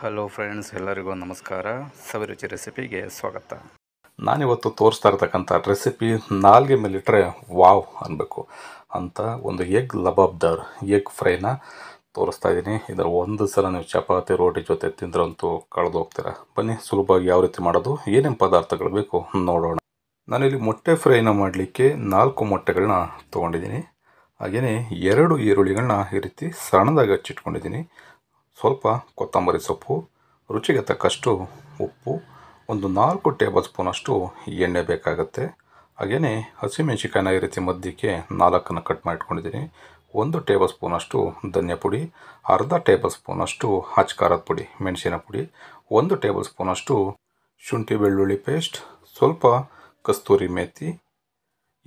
hello friends ಎಲ್ಲರಿಗೂ ನಮಸ್ಕಾರ ಸವಿರುಚಿ ರೆಸಿಪಿಗೆ ಸ್ವಾಗತ ನಾನಿವತ್ತು ತೋರಿಸ್ತಾ ಇರ್ತಕ್ಕಂಥ ರೆಸಿಪಿ ನಾಲ್ಗೆ ಮೇಲಿಟ್ರೆ ವಾವ್ ಅನ್ನಬೇಕು ಅಂತ ಒಂದು ಎಗ್ ಲಬಾಬ್ದಾರ್ ಎಗ್ ಫ್ರೈನ ತೋರಿಸ್ತಾ ಇದ್ದೀನಿ ಇದರ ಒಂದು ಸಲ ನೀವು ಚಪಾತಿ ರೋಟಿ ಜೊತೆ ತಿಂದ್ರಂತೂ ಕಳೆದು ಹೋಗ್ತೀರಾ ಬನ್ನಿ ಸುಲಭವಾಗಿ ಯಾವ ರೀತಿ ಮಾಡೋದು ಏನೇನು ಪದಾರ್ಥಗಳು ಬೇಕು ನೋಡೋಣ ನಾನಿಲ್ಲಿ ಮೊಟ್ಟೆ ಫ್ರೈನ ಮಾಡಲಿಕ್ಕೆ ನಾಲ್ಕು ಮೊಟ್ಟೆಗಳನ್ನ ತೊಗೊಂಡಿದ್ದೀನಿ ಹಾಗೆಯೇ ಎರಡು ಈರುಳ್ಳಿಗಳನ್ನ ಈ ರೀತಿ ಸಣ್ಣದಾಗಿ ಹಚ್ಚಿಟ್ಕೊಂಡಿದ್ದೀನಿ ಸ್ವಲ್ಪ ಕೊತ್ತಂಬರಿ ಸೊಪ್ಪು ರುಚಿಗೆ ತಕ್ಕಷ್ಟು ಉಪ್ಪು ಒಂದು ನಾಲ್ಕು ಟೇಬಲ್ ಸ್ಪೂನಷ್ಟು ಎಣ್ಣೆ ಬೇಕಾಗುತ್ತೆ ಹಾಗೆಯೇ ಹಸಿಮೆಣಸಿಕಾಯಿನ ಈ ರೀತಿ ಮಧ್ಯಕ್ಕೆ ನಾಲ್ಕನ್ನು ಕಟ್ ಮಾಡಿಟ್ಕೊಂಡಿದ್ದೀನಿ ಒಂದು ಟೇಬಲ್ ಸ್ಪೂನಷ್ಟು ಧನ್ಯ ಪುಡಿ ಅರ್ಧ ಟೇಬಲ್ ಸ್ಪೂನಷ್ಟು ಹಚ್ಕಾರದ ಪುಡಿ ಮೆಣಸಿನ ಪುಡಿ ಒಂದು ಟೇಬಲ್ ಸ್ಪೂನಷ್ಟು ಶುಂಠಿ ಬೆಳ್ಳುಳ್ಳಿ ಪೇಸ್ಟ್ ಸ್ವಲ್ಪ ಕಸ್ತೂರಿ ಮೇಥಿ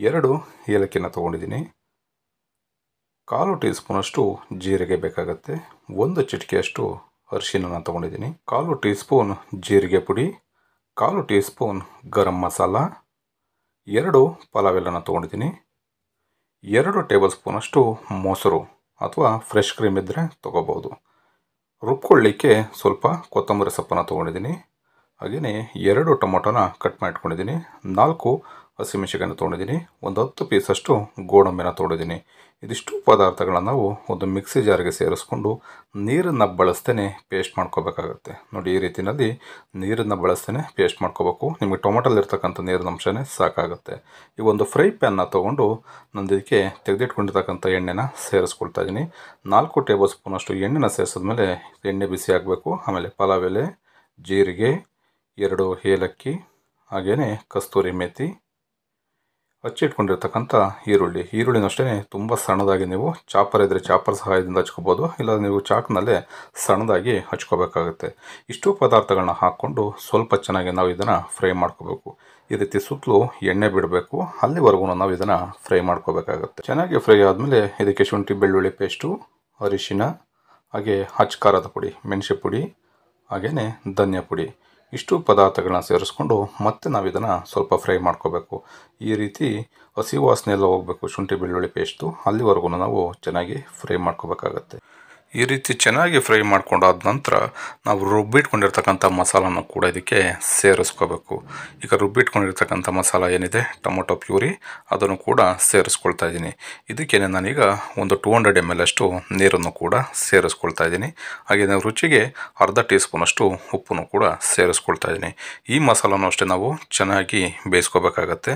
ಎರಡು ಏಲಕ್ಕಿನ ತೊಗೊಂಡಿದ್ದೀನಿ ಕಾಲು ಟೀ ಸ್ಪೂನಷ್ಟು ಜೀರಿಗೆ ಬೇಕಾಗುತ್ತೆ ಒಂದು ಚಿಟಿಕೆಯಷ್ಟು ಅರಿಶಿನ ತೊಗೊಂಡಿದ್ದೀನಿ ಕಾಲು ಟೀ ಸ್ಪೂನ್ ಜೀರಿಗೆ ಪುಡಿ ಕಾಲು ಟೀ ಸ್ಪೂನ್ ಗರಂ ಮಸಾಲ ಎರಡು ಪಲಾವ್ ತೊಗೊಂಡಿದ್ದೀನಿ ಎರಡು ಟೇಬಲ್ ಸ್ಪೂನಷ್ಟು ಮೊಸರು ಅಥವಾ ಫ್ರೆಶ್ ಕ್ರೀಮ್ ಇದ್ದರೆ ತೊಗೋಬೋದು ರುಬ್ಕೊಳ್ಳಿಕ್ಕೆ ಸ್ವಲ್ಪ ಕೊತ್ತಂಬರಿ ಸೊಪ್ಪನ್ನು ತೊಗೊಂಡಿದ್ದೀನಿ ಹಾಗೆಯೇ ಎರಡು ಟೊಮೊಟೊನ ಕಟ್ ಮಾಡಿಟ್ಕೊಂಡಿದ್ದೀನಿ ನಾಲ್ಕು ಹಸಿಮೆಣಸಿಕಾಯಿನ ತೊಗೊಂಡಿದ್ದೀನಿ ಒಂದು ಹತ್ತು ಪೀಸಷ್ಟು ಗೋಡಂಬಿನ ತೊಗೊಂಡಿದ್ದೀನಿ ಇದಿಷ್ಟು ಪದಾರ್ಥಗಳನ್ನು ನಾವು ಒಂದು ಮಿಕ್ಸಿ ಜಾರಿಗೆ ಸೇರಿಸ್ಕೊಂಡು ನೀರನ್ನು ಬಳಸ್ತೇನೆ ಪೇಸ್ಟ್ ಮಾಡ್ಕೋಬೇಕಾಗುತ್ತೆ ನೋಡಿ ಈ ರೀತಿಯಲ್ಲಿ ನೀರನ್ನು ಬಳಸ್ತೇನೆ ಪೇಸ್ಟ್ ಮಾಡ್ಕೋಬೇಕು ನಿಮಗೆ ಇರ್ತಕ್ಕಂಥ ನೀರಿನ ಅಂಶನೇ ಸಾಕಾಗುತ್ತೆ ಈ ಒಂದು ಫ್ರೈ ಪ್ಯಾನ್ನ ತೊಗೊಂಡು ನಂದು ಇದಕ್ಕೆ ತೆಗೆದಿಟ್ಕೊಂಡಿರ್ತಕ್ಕಂಥ ಎಣ್ಣೆನ ಸೇರಿಸ್ಕೊಳ್ತಾ ಇದ್ದೀನಿ ನಾಲ್ಕು ಟೇಬಲ್ ಸ್ಪೂನಷ್ಟು ಎಣ್ಣೆನ ಸೇರಿಸಿದ್ಮೇಲೆ ಎಣ್ಣೆ ಬಿಸಿ ಆಗಬೇಕು ಆಮೇಲೆ ಪಲಾವ್ ಎಲೆ ಜೀರಿಗೆ ಎರಡು ಏಲಕ್ಕಿ ಹಾಗೆಯೇ ಕಸ್ತೂರಿ ಮೇಥಿ ಹಚ್ಚಿಟ್ಕೊಂಡಿರ್ತಕ್ಕಂಥ ಈರುಳ್ಳಿ ಈರುಳ್ಳಿನ ಅಷ್ಟೇ ತುಂಬ ಸಣ್ಣದಾಗಿ ನೀವು ಚಾಪರ್ ಇದ್ದರೆ ಚಾಪರ್ ಸಹಾಯದಿಂದ ಹಚ್ಕೋಬೋದು ಇಲ್ಲ ನೀವು ಚಾಕ್ನಲ್ಲೇ ಸಣ್ಣದಾಗಿ ಹಚ್ಕೋಬೇಕಾಗುತ್ತೆ ಇಷ್ಟು ಪದಾರ್ಥಗಳನ್ನ ಹಾಕ್ಕೊಂಡು ಸ್ವಲ್ಪ ಚೆನ್ನಾಗಿ ನಾವು ಇದನ್ನು ಫ್ರೈ ಮಾಡ್ಕೋಬೇಕು ಈ ರೀತಿ ಸುತ್ತಲೂ ಎಣ್ಣೆ ಬಿಡಬೇಕು ಅಲ್ಲಿವರೆಗೂ ನಾವು ಇದನ್ನು ಫ್ರೈ ಮಾಡ್ಕೋಬೇಕಾಗುತ್ತೆ ಚೆನ್ನಾಗಿ ಫ್ರೈ ಆದಮೇಲೆ ಇದಕ್ಕೆ ಶುಂಠಿ ಬೆಳ್ಳುಳ್ಳಿ ಪೇಸ್ಟು ಅರಿಶಿನ ಹಾಗೆ ಹಚ್ ಖಾರದ ಪುಡಿ ಮೆಣಸು ಪುಡಿ ಹಾಗೆಯೇ ಧನ್ಯ ಪುಡಿ ಇಷ್ಟು ಪದಾರ್ಥಗಳನ್ನ ಸೇರಿಸ್ಕೊಂಡು ಮತ್ತೆ ನಾವು ಇದನ್ನು ಸ್ವಲ್ಪ ಫ್ರೈ ಮಾಡ್ಕೋಬೇಕು ಈ ರೀತಿ ಹಸಿ ವಾಸನೆ ಎಲ್ಲ ಹೋಗಬೇಕು ಶುಂಠಿ ಬೆಳ್ಳುಳ್ಳಿ ಪೇಸ್ಟು ಅಲ್ಲಿವರೆಗೂ ನಾವು ಚೆನ್ನಾಗಿ ಫ್ರೈ ಮಾಡ್ಕೋಬೇಕಾಗತ್ತೆ ಈ ರೀತಿ ಚೆನ್ನಾಗಿ ಫ್ರೈ ಮಾಡ್ಕೊಂಡಾದ ನಂತರ ನಾವು ರುಬ್ಬಿಟ್ಕೊಂಡಿರ್ತಕ್ಕಂಥ ಮಸಾಲನ ಕೂಡ ಇದಕ್ಕೆ ಸೇರಿಸ್ಕೋಬೇಕು ಈಗ ರುಬ್ಬಿಟ್ಕೊಂಡಿರ್ತಕ್ಕಂಥ ಮಸಾಲ ಏನಿದೆ ಟೊಮೊಟೊ ಪ್ಯೂರಿ ಅದನ್ನು ಕೂಡ ಸೇರಿಸ್ಕೊಳ್ತಾ ಇದ್ದೀನಿ ಇದಕ್ಕೆ ನಾನೀಗ ಒಂದು ಟೂ ಹಂಡ್ರೆಡ್ ಎಮ್ ಎಲ್ ಅಷ್ಟು ನೀರನ್ನು ಕೂಡ ಸೇರಿಸ್ಕೊಳ್ತಾ ಇದ್ದೀನಿ ಹಾಗೆ ನಾವು ರುಚಿಗೆ ಅರ್ಧ ಟೀ ಸ್ಪೂನಷ್ಟು ಉಪ್ಪನ್ನು ಕೂಡ ಸೇರಿಸ್ಕೊಳ್ತಾ ಇದ್ದೀನಿ ಈ ಮಸಾಲನೂ ಅಷ್ಟೇ ನಾವು ಚೆನ್ನಾಗಿ ಬೇಯಿಸ್ಕೋಬೇಕಾಗತ್ತೆ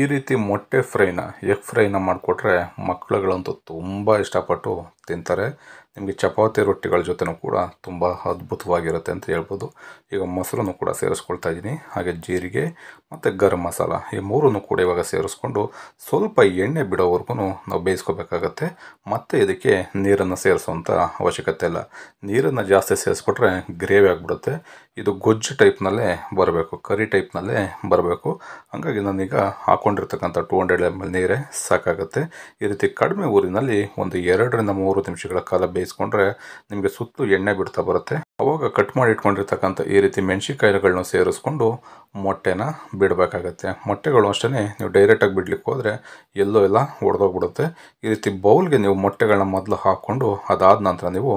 ಈ ರೀತಿ ಮೊಟ್ಟೆ ಫ್ರೈನ ಎಗ್ ಫ್ರೈನ ಮಾಡಿಕೊಟ್ರೆ ಮಕ್ಕಳುಗಳಂತೂ ತುಂಬ ಇಷ್ಟಪಟ್ಟು ತಿಂತಾರೆ ನಿಮಗೆ ಚಪಾತಿ ರೊಟ್ಟಿಗಳ ಜೊತೆನೂ ಕೂಡ ತುಂಬ ಅದ್ಭುತವಾಗಿರುತ್ತೆ ಅಂತ ಹೇಳ್ಬೋದು ಈಗ ಮೊಸರನ್ನು ಕೂಡ ಸೇರಿಸ್ಕೊಳ್ತಾ ಇದ್ದೀನಿ ಹಾಗೆ ಜೀರಿಗೆ ಮತ್ತು ಗರಂ ಮಸಾಲ ಈ ಮೂರನ್ನು ಕೂಡ ಇವಾಗ ಸೇರಿಸ್ಕೊಂಡು ಸ್ವಲ್ಪ ಎಣ್ಣೆ ಬಿಡೋವರೆಗೂ ನಾವು ಬೇಯಿಸ್ಕೋಬೇಕಾಗತ್ತೆ ಮತ್ತು ಇದಕ್ಕೆ ನೀರನ್ನು ಸೇರಿಸುವಂಥ ಅವಶ್ಯಕತೆ ಇಲ್ಲ ನೀರನ್ನು ಜಾಸ್ತಿ ಸೇರಿಸ್ಕೊಟ್ರೆ ಗ್ರೇವಿ ಆಗಿಬಿಡುತ್ತೆ ಇದು ಗೊಜ್ಜು ಟೈಪ್ನಲ್ಲೇ ಬರಬೇಕು ಕರಿ ಟೈಪ್ನಲ್ಲೇ ಬರಬೇಕು ಹಾಗಾಗಿ ನಾನೀಗ ಹಾಕ್ಕೊಂಡಿರ್ತಕ್ಕಂಥ ಟೂ ಹಂಡ್ರೆಡ್ ಎಮ್ ಎಲ್ ನೀರೇ ಸಾಕಾಗುತ್ತೆ ಈ ರೀತಿ ಕಡಿಮೆ ಊರಿನಲ್ಲಿ ಒಂದು ಎರಡರಿಂದ ಮೂರು ಮೂರು ನಿಮಿಷಗಳ ಕಾಲ ಬೇಯಿಸ್ಕೊಂಡ್ರೆ ನಿಮಗೆ ಸುತ್ತು ಎಣ್ಣೆ ಬಿಡ್ತಾ ಬರುತ್ತೆ ಅವಾಗ ಕಟ್ ಮಾಡಿ ಇಟ್ಕೊಂಡಿರ್ತಕ್ಕಂಥ ಈ ರೀತಿ ಮೆಣಸಿಕಾಯಿಗಳನ್ನ ಸೇರಿಸ್ಕೊಂಡು ಮೊಟ್ಟೆನ ಬಿಡಬೇಕಾಗತ್ತೆ ಮೊಟ್ಟೆಗಳು ಅಷ್ಟೇ ನೀವು ಡೈರೆಕ್ಟಾಗಿ ಬಿಡ್ಲಿಕ್ಕೆ ಹೋದರೆ ಎಲ್ಲೋ ಎಲ್ಲ ಒಡೆದೋಗ್ಬಿಡುತ್ತೆ ಈ ರೀತಿ ಬೌಲ್ಗೆ ನೀವು ಮೊಟ್ಟೆಗಳನ್ನ ಮೊದಲು ಹಾಕ್ಕೊಂಡು ಅದಾದ ನಂತರ ನೀವು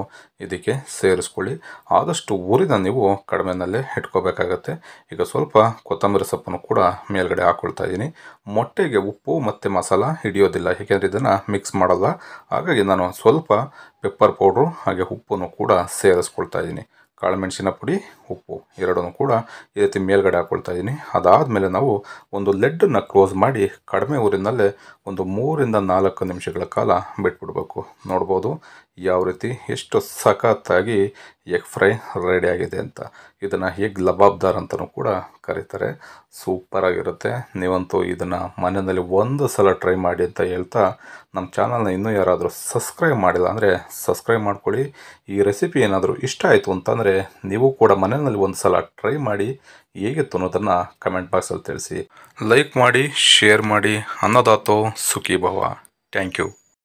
ಇದಕ್ಕೆ ಸೇರಿಸ್ಕೊಳ್ಳಿ ಆದಷ್ಟು ಉರಿದ ನೀವು ಕಡಿಮೆನಲ್ಲೇ ಇಟ್ಕೋಬೇಕಾಗತ್ತೆ ಈಗ ಸ್ವಲ್ಪ ಕೊತ್ತಂಬರಿ ಸೊಪ್ಪನ್ನು ಕೂಡ ಮೇಲ್ಗಡೆ ಹಾಕ್ಕೊಳ್ತಾ ಇದ್ದೀನಿ ಮೊಟ್ಟೆಗೆ ಉಪ್ಪು ಮತ್ತು ಮಸಾಲ ಹಿಡಿಯೋದಿಲ್ಲ ಏಕೆಂದರೆ ಇದನ್ನು ಮಿಕ್ಸ್ ಮಾಡಲ್ಲ ಹಾಗಾಗಿ ನಾನು ಸ್ವಲ್ಪ ಪೆಪ್ಪರ್ ಪೌಡ್ರು ಹಾಗೆ ಉಪ್ಪನ್ನು ಕೂಡ ಸೇರಿಸ್ಕೊಳ್ತಾ ಇದ್ದೀನಿ ಕಾಳು ಮೆಣಸಿನ ಪುಡಿ ಉಪ್ಪು ಎರಡನ್ನು ಕೂಡ ಈ ರೀತಿ ಮೇಲ್ಗಡೆ ಹಾಕ್ಕೊಳ್ತಾ ಇದ್ದೀನಿ ಅದಾದಮೇಲೆ ನಾವು ಒಂದು ಲೆಡ್ಡನ್ನು ಕ್ಲೋಸ್ ಮಾಡಿ ಕಡಿಮೆ ಊರಿನಲ್ಲೇ ಒಂದು ಮೂರಿಂದ ನಾಲ್ಕು ನಿಮಿಷಗಳ ಕಾಲ ಬಿಟ್ಬಿಡ್ಬೇಕು ನೋಡ್ಬೋದು ಯಾವ ರೀತಿ ಎಷ್ಟು ಸಖತ್ತಾಗಿ ಎಗ್ ಫ್ರೈ ರೆಡಿಯಾಗಿದೆ ಅಂತ ಇದನ್ನು ಎಗ್ ಲಬಾಬ್ದಾರ್ ಅಂತಲೂ ಕೂಡ ಕರೀತಾರೆ ಸೂಪರಾಗಿರುತ್ತೆ ನೀವಂತೂ ಇದನ್ನು ಮನೆಯಲ್ಲಿ ಒಂದು ಸಲ ಟ್ರೈ ಮಾಡಿ ಅಂತ ಹೇಳ್ತಾ ನಮ್ಮ ಚಾನಲ್ನ ಇನ್ನೂ ಯಾರಾದರೂ ಸಬ್ಸ್ಕ್ರೈಬ್ ಮಾಡಿಲ್ಲ ಅಂದರೆ ಸಬ್ಸ್ಕ್ರೈಬ್ ಮಾಡ್ಕೊಳ್ಳಿ ಈ ರೆಸಿಪಿ ಏನಾದರೂ ಇಷ್ಟ ಆಯಿತು ಅಂತಂದರೆ ನೀವು ಕೂಡ ಮನೆ ಚಾನಲ್ನಲ್ಲಿ ಒಂದು ಸಲ ಟ್ರೈ ಮಾಡಿ ಹೇಗಿತ್ತು ಅನ್ನೋದನ್ನು ಕಮೆಂಟ್ ಬಾಕ್ಸಲ್ಲಿ ತಿಳಿಸಿ ಲೈಕ್ ಮಾಡಿ ಶೇರ್ ಮಾಡಿ ಅನ್ನೋದಾತೋ ಸುಖಿ ಭವ ಥ್ಯಾಂಕ್ ಯು